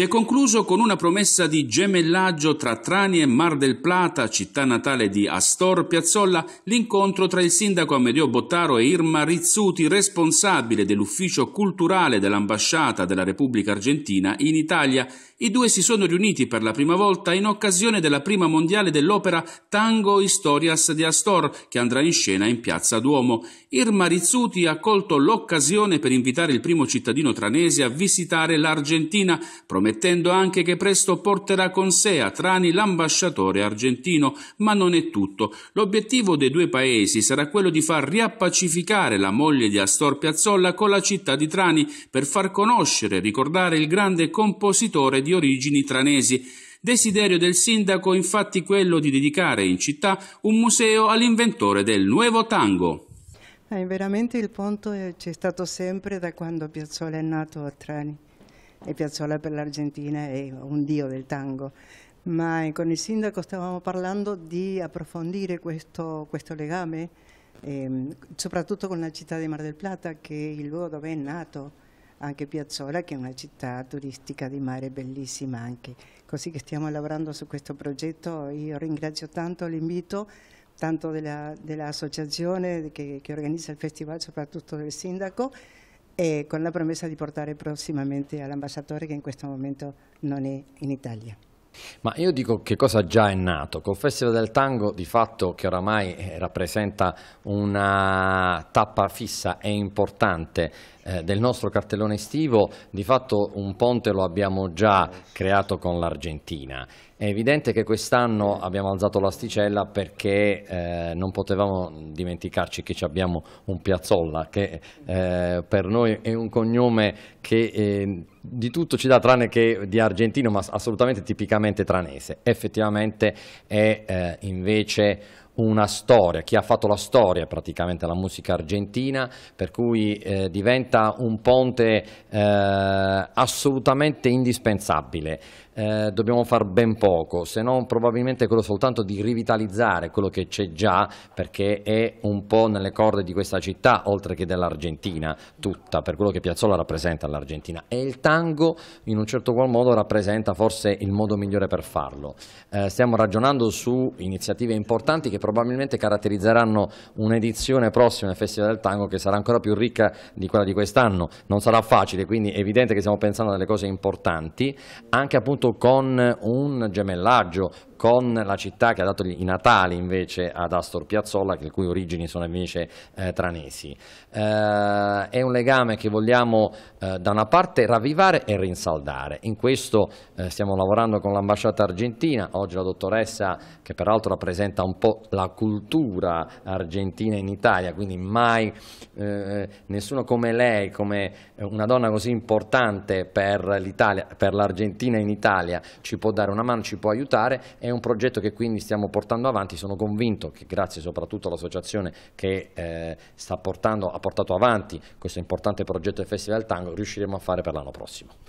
si è concluso con una promessa di gemellaggio tra Trani e Mar del Plata, città natale di Astor Piazzolla, l'incontro tra il sindaco Amedeo Bottaro e Irma Rizzuti, responsabile dell'ufficio culturale dell'ambasciata della Repubblica Argentina in Italia. I due si sono riuniti per la prima volta in occasione della prima mondiale dell'opera Tango Historias di Astor, che andrà in scena in Piazza Duomo. Irma Rizzuti ha colto l'occasione per invitare il primo cittadino tranese a visitare l'Argentina, promessa promettendo anche che presto porterà con sé a Trani l'ambasciatore argentino, ma non è tutto. L'obiettivo dei due paesi sarà quello di far riappacificare la moglie di Astor Piazzolla con la città di Trani per far conoscere e ricordare il grande compositore di origini tranesi. Desiderio del sindaco infatti quello di dedicare in città un museo all'inventore del nuovo tango. Eh, veramente il ponte c'è stato sempre da quando Piazzolla è nato a Trani e Piazzola per l'Argentina è un dio del tango. Ma eh, con il sindaco stavamo parlando di approfondire questo, questo legame, ehm, soprattutto con la città di Mar del Plata, che è il luogo dove è nato anche Piazzola, che è una città turistica di mare bellissima anche. Così che stiamo lavorando su questo progetto. Io ringrazio tanto l'invito, tanto dell'associazione dell che, che organizza il festival, soprattutto del sindaco, e con la promessa di portare prossimamente all'ambasciatore che in questo momento non è in Italia. Ma io dico che cosa già è nato, col Festival del Tango di fatto che oramai eh, rappresenta una tappa fissa e importante eh, del nostro cartellone estivo, di fatto un ponte lo abbiamo già creato con l'Argentina. È evidente che quest'anno abbiamo alzato l'asticella perché eh, non potevamo dimenticarci che abbiamo un Piazzolla che eh, per noi è un cognome che eh, di tutto ci dà tranne che di argentino ma assolutamente tipicamente tranese. Effettivamente è eh, invece una storia, chi ha fatto la storia praticamente la musica argentina, per cui eh, diventa un ponte eh, assolutamente indispensabile. Eh, dobbiamo far ben poco, se non probabilmente quello soltanto di rivitalizzare quello che c'è già, perché è un po' nelle corde di questa città, oltre che dell'Argentina tutta, per quello che Piazzolla rappresenta l'Argentina. E il tango in un certo qual modo rappresenta forse il modo migliore per farlo. Eh, stiamo ragionando su iniziative importanti che probabilmente caratterizzeranno un'edizione prossima del Festival del Tango che sarà ancora più ricca di quella di quest'anno. Non sarà facile, quindi è evidente che stiamo pensando a delle cose importanti, anche appunto con un gemellaggio, con la città che ha dato i natali invece ad Astor Piazzolla, le cui origini sono invece eh, tranesi. Eh, è un legame che vogliamo eh, da una parte ravvivare e rinsaldare. In questo eh, stiamo lavorando con l'ambasciata argentina, oggi la dottoressa che peraltro rappresenta un po' la cultura argentina in Italia, quindi mai eh, nessuno come lei, come eh, una donna così importante per l'Argentina in Italia, ci può dare una mano, ci può aiutare. È è un progetto che quindi stiamo portando avanti, sono convinto che grazie soprattutto all'associazione che eh, portando, ha portato avanti questo importante progetto del Festival Tango riusciremo a fare per l'anno prossimo.